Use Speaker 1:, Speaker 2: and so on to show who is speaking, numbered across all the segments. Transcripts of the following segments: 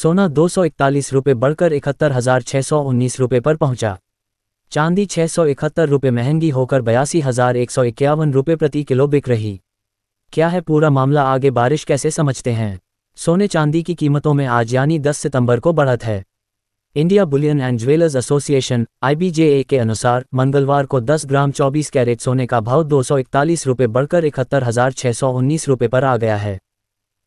Speaker 1: सोना दो सौ इकतालीस रुपये बढ़कर इकहत्तर हजार छः सौ उन्नीस रुपये पर पहुंचा। चांदी छः सौ इकहत्तर रुपये महंगी होकर बयासी हजार एक सौ इक्यावन रुपये प्रति किलो बिक रही क्या है पूरा मामला आगे बारिश कैसे समझते हैं सोने चांदी की कीमतों में आज यानी 10 सितंबर को बढ़त है India bullion and jewellers association IBJA के अनुसार मंगलवार को 10 ग्राम 24 कैरेट सोने का भाव दो सौ इकतालीस रुपये बढ़कर इकहत्तर हजार छह सौ उन्नीस रुपये पर आ गया है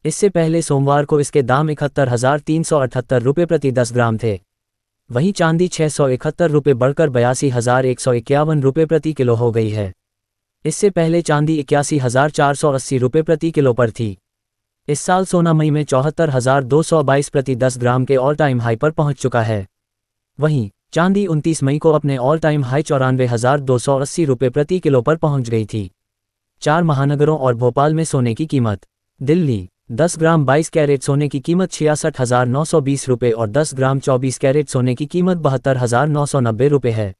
Speaker 1: इससे पहले सोमवार को इसके दाम इकहत्तर हजार तीन सौ अठहत्तर रुपये प्रति दस ग्राम थे वहीं चांदी छह सौ इकहत्तर रुपये बढ़कर बयासी हजार एक सौ इक्यावन रुपये प्रति किलो हो गई है इससे पहले चांदी इक्यासी हजार चार सौ अस्सी रुपये प्रति किलो पर थी इस साल सोना मई में चौहत्तर हजार दो सौ बाईस प्रति दस ग्राम के ऑल टाइम हाई पर पहुंच चुका है वहीं चांदी उनतीस मई को अपने ऑल टाइम हाई चौरानवे हजार दो सौ अस्सी रुपये प्रति किलो पर पहुंच गई थी चार महानगरों और भोपाल में सोने की कीमत दिल्ली 10 ग्राम 22 कैरेट सोने की कीमत छियासठ हजार नौ सौ बीस रुपये और 10 ग्राम 24 कैरेट सोने की कीमत बहत्तर हजार नौ सौ नब्बे रुपये है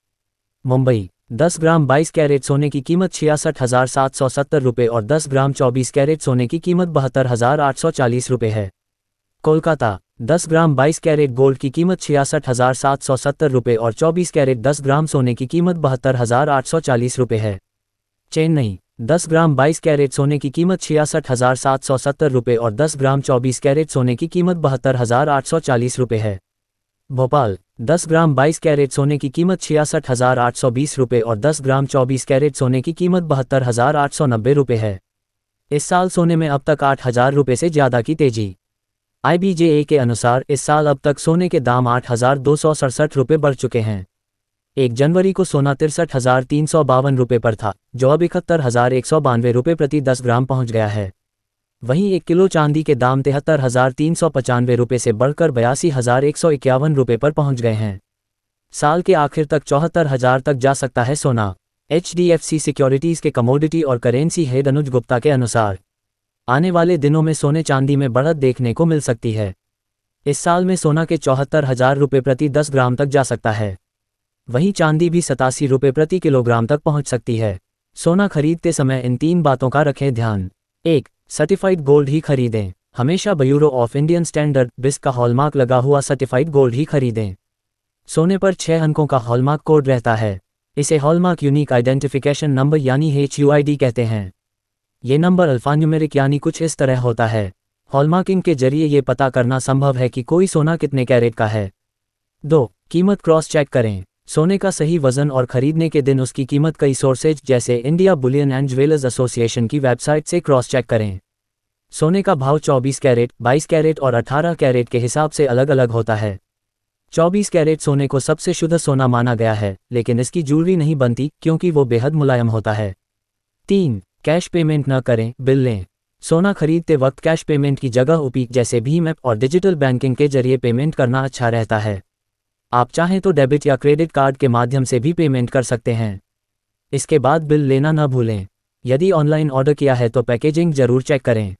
Speaker 1: मुंबई 10 ग्राम 22 कैरेट सोने की कीमत छियासठ हजार सात सौ सत्तर रुपये और 10 ग्राम 24 कैरेट सोने की कीमत बहत्तर हजार आठ सौ चालीस रुपये है कोलकाता 10 ग्राम 22 कैरेट गोल्ड की कीमत छियासठ हजार सात सौ सत्तर रुपये और 24 कैरेट 10 ग्राम सोने की कीमत बहत्तर हजार आठ सौ चालीस रुपये है चेन्नई 10 ग्राम 22 कैरेट सोने की कीमत छियासठ हजार सात सौ सत्तर रुपये और 10 ग्राम 24 कैरेट सोने की कीमत बहत्तर हजार आठ सौ चालीस रुपये है भोपाल 10 ग्राम 22 कैरेट सोने की कीमत छियासठ हजार आठ सौ बीस रुपये और 10 ग्राम 24 कैरेट सोने की कीमत बहत्तर हजार आठ सौ नब्बे रुपये है इस साल सोने में अब तक आठ हजार रुपये से ज़्यादा की तेजी आई के अनुसार इस साल अब तक सोने के दाम आठ हजार दो सौ सड़सठ रुपये बढ़ चुके हैं एक जनवरी को सोना तिरसठ हजार तीन सौ बावन रुपये पर था जो अब इकहत्तर हजार एक सौ बानवे रुपये प्रति दस ग्राम पहुंच गया है वहीं एक किलो चांदी के दाम तिहत्तर हजार तीन सौ पचानवे रुपये से बढ़कर बयासी हजार एक सौ इक्यावन रुपये पर पहुंच गए हैं साल के आखिर तक चौहत्तर हजार तक जा सकता है सोना H D F C securities के कमोडिटी और करेंसी हेड अनुज गुप्ता के अनुसार आने वाले दिनों में सोने चांदी में बढ़त देखने को मिल सकती है इस साल में सोना के चौहत्तर हजार रुपये प्रति दस ग्राम तक जा सकता है वहीं चांदी भी सतासी रुपये प्रति किलोग्राम तक पहुंच सकती है सोना खरीदते समय इन तीन बातों का रखें ध्यान एक सर्टिफाइड गोल्ड ही खरीदें हमेशा ब्यूरो ऑफ इंडियन स्टैंडर्ड बिस का हॉलमार्क लगा हुआ सर्टिफाइड गोल्ड ही खरीदें सोने पर छह अंकों का हॉलमार्क कोड रहता है इसे हॉलमार्क यूनिक आइडेंटिफिकेशन नंबर यानी एच कहते हैं ये नंबर अल्फान्यूमेरिक यानी कुछ इस तरह होता है हॉलमार्किंग के जरिए ये पता करना संभव है कि कोई सोना कितने कैरेट का है दो कीमत क्रॉस चेक करें सोने का सही वजन और खरीदने के दिन उसकी कीमत कई सोर्सेज जैसे India bullion and jewellers association की वेबसाइट से क्रॉस चेक करें सोने का भाव 24 कैरेट 22 कैरेट और 18 कैरेट के हिसाब से अलग अलग होता है 24 कैरेट सोने को सबसे शुद्ध सोना माना गया है लेकिन इसकी ज्वेलरी नहीं बनती क्योंकि वो बेहद मुलायम होता है तीन कैश पेमेंट न करें बिल लें सोना खरीदते वक्त कैश पेमेंट की जगह उपी जैसे भीम ऐप और डिजिटल बैंकिंग के जरिए पेमेंट करना अच्छा रहता है आप चाहें तो डेबिट या क्रेडिट कार्ड के माध्यम से भी पेमेंट कर सकते हैं इसके बाद बिल लेना न भूलें यदि ऑनलाइन ऑर्डर किया है तो पैकेजिंग जरूर चेक करें